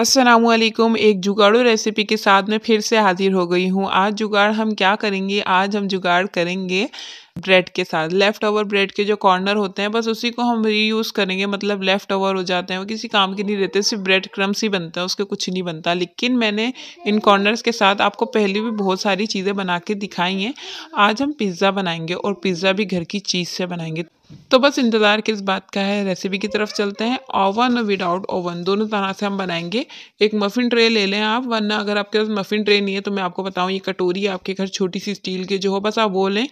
असलम एक जुगाड़ू रेसिपी के साथ मैं फिर से हाजिर हो गई हूँ आज जुगाड़ हम क्या करेंगे आज हम जुगाड़ करेंगे ब्रेड के साथ लेफ़्ट ओवर ब्रेड के जो कॉर्नर होते हैं बस उसी को हम रीयूज़ करेंगे मतलब लेफ़्ट ओवर हो जाते हैं वो किसी काम के नहीं रहते सिर्फ ब्रेड क्रम्स ही बनते हैं उसके कुछ नहीं बनता लेकिन मैंने इन कॉर्नर्स के साथ आपको पहले भी बहुत सारी चीज़ें बना के दिखाई हैं आज हम पिज़्ज़ा बनाएंगे और पिज़्ज़ा भी घर की चीज़ से बनाएंगे तो बस इंतज़ार किस बात का है रेसिपी की तरफ चलते हैं ओवन और विदाउट ओवन दोनों तरह से हम बनाएंगे एक मफ़िन ट्रे ले लें आप वरना अगर आपके पास मफ़िन ट्रे नहीं है तो मैं आपको बताऊं ये कटोरी आपके घर छोटी सी स्टील की जो हो बस आप वो लें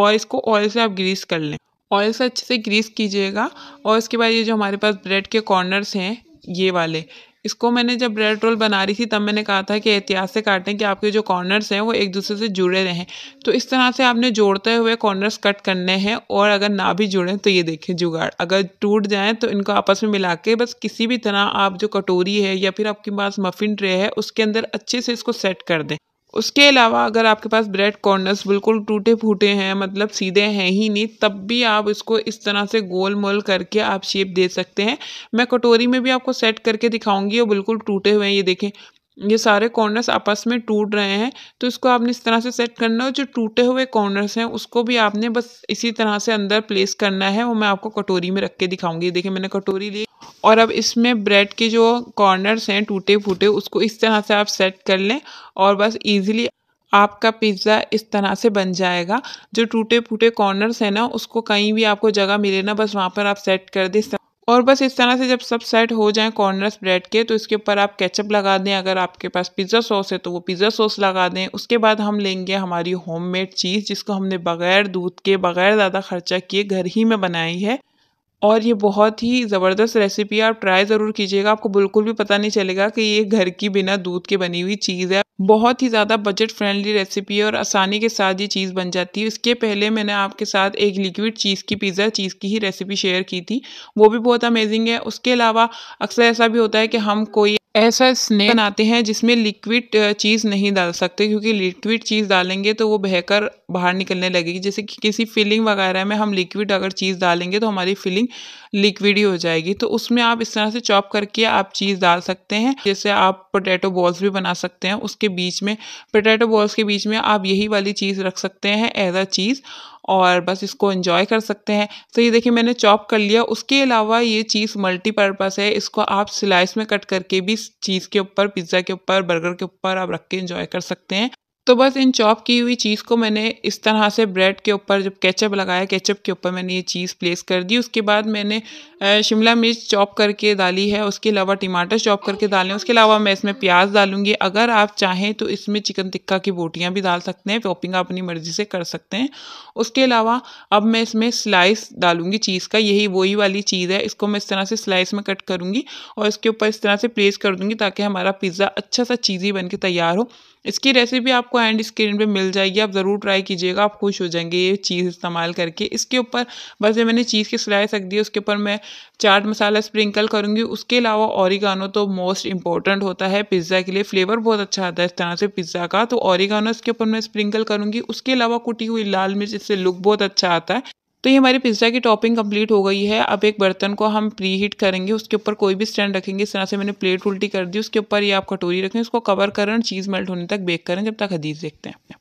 और इसको ऑयल से आप ग्रीस कर लें ऑयल से अच्छे से ग्रीस कीजिएगा और इसके बाद ये जो हमारे पास ब्रेड के कॉर्नर्स हैं ये वाले इसको मैंने जब ब्रेड रोल बना रही थी तब मैंने कहा था कि एहतियात से काटें कि आपके जो कॉर्नर्स हैं वो एक दूसरे से जुड़े रहें तो इस तरह से आपने जोड़ते हुए कॉर्नर्स कट करने हैं और अगर ना भी जुड़ें तो ये देखें जुगाड़ अगर टूट जाएँ तो इनको आपस में मिला के बस किसी भी तरह आप जो कटोरी है या फिर आपके पास मफिन ट्रे है उसके अंदर अच्छे से इसको सेट कर दें उसके अलावा अगर आपके पास ब्रेड कॉर्नर्स बिल्कुल टूटे फूटे हैं मतलब सीधे हैं ही नहीं तब भी आप इसको इस तरह से गोल मोल करके आप शेप दे सकते हैं मैं कटोरी में भी आपको सेट करके दिखाऊंगी और बिल्कुल टूटे हुए हैं ये देखें ये सारे कॉर्नर्स आपस में टूट रहे हैं तो इसको आपने इस तरह से सेट करना है जो टूटे हुए कॉर्नर्स हैं उसको भी आपने बस इसी तरह से अंदर प्लेस करना है वो मैं आपको कटोरी में रख के दिखाऊंगी देखिए मैंने कटोरी ली और अब इसमें ब्रेड के जो कॉर्नर्स हैं टूटे फूटे उसको इस तरह से आप सेट कर लें और बस ईजिली आपका पिज़्ज़ा इस तरह से बन जाएगा जो टूटे फूटे कॉर्नर्स हैं ना उसको कहीं भी आपको जगह मिले ना बस वहाँ पर आप सेट कर दें और बस इस तरह से जब सब सेट हो जाएं कॉर्नर्स ब्रेड के तो इसके ऊपर आप केचप लगा दें अगर आपके पास पिज़्ज़ा सॉस है तो वो पिज़्ज़ा सॉस लगा दें उसके बाद हम लेंगे हमारी होममेड चीज़ जिसको हमने बगैर दूध के बगैर ज़्यादा खर्चा किए घर ही में बनाई है और ये बहुत ही ज़बरदस्त रेसिपी है आप ट्राई ज़रूर कीजिएगा आपको बिल्कुल भी पता नहीं चलेगा कि ये घर की बिना दूध के बनी हुई चीज़ है बहुत ही ज़्यादा बजट फ्रेंडली रेसिपी है और आसानी के साथ ये चीज़ बन जाती है इसके पहले मैंने आपके साथ एक लिक्विड चीज़ की पिज़्ज़ा चीज़ की ही रेसिपी शेयर की थी वो भी बहुत अमेजिंग है उसके अलावा अक्सर ऐसा भी होता है कि हम कोई ऐसा स्नैक बनाते हैं जिसमें लिक्विड चीज़ नहीं डाल सकते क्योंकि लिक्विड चीज़ डालेंगे तो वो बहकर बाहर निकलने लगेगी जैसे कि किसी फिलिंग वगैरह में हम लिक्विड अगर चीज़ डालेंगे तो हमारी फिलिंग लिक्विड लिक्विडी हो जाएगी तो उसमें आप इस तरह से चॉप करके आप चीज़ डाल सकते हैं जैसे आप पोटैटो बॉल्स भी बना सकते हैं उसके बीच में पोटैटो बॉल्स के बीच में आप यही वाली चीज़ रख सकते हैं एज अ चीज़ और बस इसको इन्जॉय कर सकते हैं तो ये देखिए मैंने चॉप कर लिया उसके अलावा ये चीज़ मल्टीपर्पज़ है इसको आप स्लाइस में कट करके भी चीज़ के ऊपर पिज़्ज़ा के ऊपर बर्गर के ऊपर आप रख के इन्जॉय कर सकते हैं तो बस इन चॉप की हुई चीज़ को मैंने इस तरह से ब्रेड के ऊपर जब केचप लगाया केचप के ऊपर मैंने ये चीज़ प्लेस कर दी उसके बाद मैंने शिमला मिर्च चॉप करके डाली है उसके अलावा टमाटर चॉप करके डाले उसके अलावा मैं इसमें प्याज डालूंगी अगर आप चाहें तो इसमें चिकन टिक्का की बोटियाँ भी डाल सकते हैं टॉपिंग आप अपनी मर्ज़ी से कर सकते हैं उसके अलावा अब मैं इसमें स्लाइस डालूंगी चीज़ का यही वही वाली चीज़ है इसको मैं इस तरह से स्लाइस में कट करूँगी और इसके ऊपर इस तरह से प्लेस कर दूँगी ताकि हमारा पिज़्ज़ा अच्छा सा चीज़ी बन के तैयार हो इसकी रेसिपी आपको आपको एंड स्क्रीन पे मिल जाएगी आप ज़रूर ट्राई कीजिएगा आप खुश हो जाएंगे ये चीज़ इस्तेमाल करके इसके ऊपर बस ये मैंने चीज़ की सिलाई रख दी उसके ऊपर मैं चाट मसाला स्प्रिंकल करूँगी उसके अलावा औरिगानो तो मोस्ट इंपॉर्टेंट होता है पिज़्ज़ा के लिए फ्लेवर बहुत अच्छा आता है इस तरह से पिज़्ज़ा का तो औरिगानो इसके ऊपर मैं स्प्रिंकल करूँगी उसके अलावा कुटी हुई लाल मिर्च इससे लुक बहुत अच्छा आता है तो ये हमारी पिज्ज़ा की टॉपिंग कंप्लीट हो गई है अब एक बर्तन को हम प्री हीट करेंगे उसके ऊपर कोई भी स्टैंड रखेंगे इस तरह से मैंने प्लेट उल्टी कर दी उसके ऊपर ये आप कटोरी रखें उसको कवर करें चीज़ मेल्ट होने तक बेक करें जब तक हदीस देखते हैं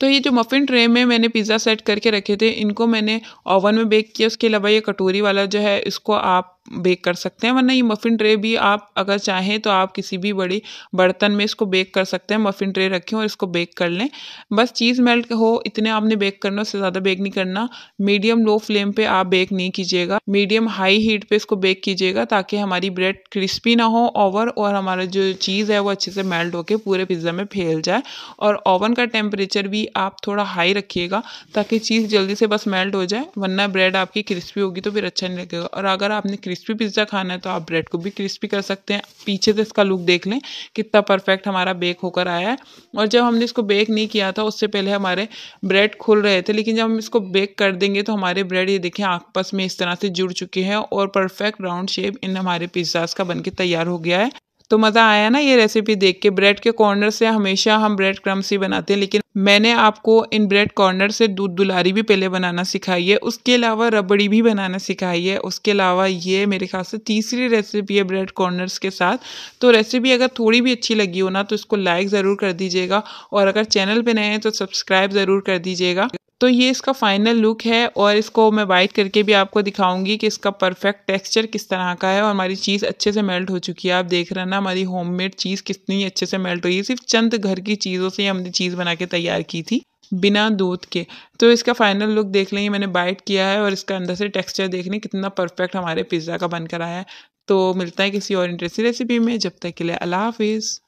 तो ये जो मफ़िन ट्रे में मैंने पिज़्ज़ा सेट करके रखे थे इनको मैंने ओवन में बेक किया उसके अलावा ये कटोरी वाला जो है इसको आप बेक कर सकते हैं वरना ये मफ़िन ट्रे भी आप अगर चाहें तो आप किसी भी बड़ी बर्तन में इसको बेक कर सकते हैं मफ़िन ट्रे रखें और इसको बेक कर लें बस चीज़ मेल्ट हो इतने आपने बेक करना उससे ज़्यादा बेक नहीं करना मीडियम लो फ्लेम पर आप बेक नहीं कीजिएगा मीडियम हाई हीट पर इसको बेक कीजिएगा ताकि हमारी ब्रेड क्रिस्पी ना हो ओवर और हमारा जो चीज़ है वो अच्छे से मेल्ट होकर पूरे पिज़्ज़ा में फैल जाए और ओवन का टेम्परेचर भी आप थोड़ा हाई रखिएगा ताकि चीज़ जल्दी से बस मेल्ट हो जाए वरना ब्रेड आपकी क्रिस्पी होगी तो फिर अच्छा नहीं लगेगा और अगर आपने क्रिस्पी क्रिस्पी पिज्ज़ा खाना है तो आप ब्रेड को भी क्रिस्पी कर सकते हैं पीछे से इसका लुक देख लें कितना परफेक्ट हमारा बेक होकर आया है और जब हमने इसको बेक नहीं किया था उससे पहले हमारे ब्रेड खुल रहे थे लेकिन जब हम इसको बेक कर देंगे तो हमारे ब्रेड ये देखें आपस में इस तरह से जुड़ चुके हैं और परफेक्ट राउंड शेप इन हमारे पिज्ज़ाज का बन तैयार हो गया है तो मज़ा आया ना ये रेसिपी देख के ब्रेड के कॉर्नर से हमेशा हम ब्रेड क्रम्स ही बनाते हैं लेकिन मैंने आपको इन ब्रेड कॉर्नर से दूध दुलारी भी पहले बनाना सिखाई है उसके अलावा रबड़ी भी बनाना सिखाई है उसके अलावा ये मेरे ख्याल से तीसरी रेसिपी है ब्रेड कॉर्नर्स के साथ तो रेसिपी अगर थोड़ी भी अच्छी लगी हो ना तो इसको लाइक ज़रूर कर दीजिएगा और अगर चैनल पर नए हैं तो सब्सक्राइब ज़रूर कर दीजिएगा तो ये इसका फाइनल लुक है और इसको मैं वाइट करके भी आपको दिखाऊंगी कि इसका परफेक्ट टेक्सचर किस तरह का है और हमारी चीज़ अच्छे से मेल्ट हो चुकी है आप देख रहे हैं ना हमारी होममेड चीज़ कितनी अच्छे से मेल्ट हुई है सिर्फ चंद घर की चीज़ों से हमने चीज़ बना के तैयार की थी बिना दूध के तो इसका फाइनल लुक देख लेंगे मैंने बाइट किया है और इसका अंदर से टेक्स्चर देख लें कितना परफेक्ट हमारे पिज़्ज़ा का बनकर आया है तो मिलता है किसी और इंटरेस्टिंग रेसिपी में जब तक के लिए अल्लाह हाफिज़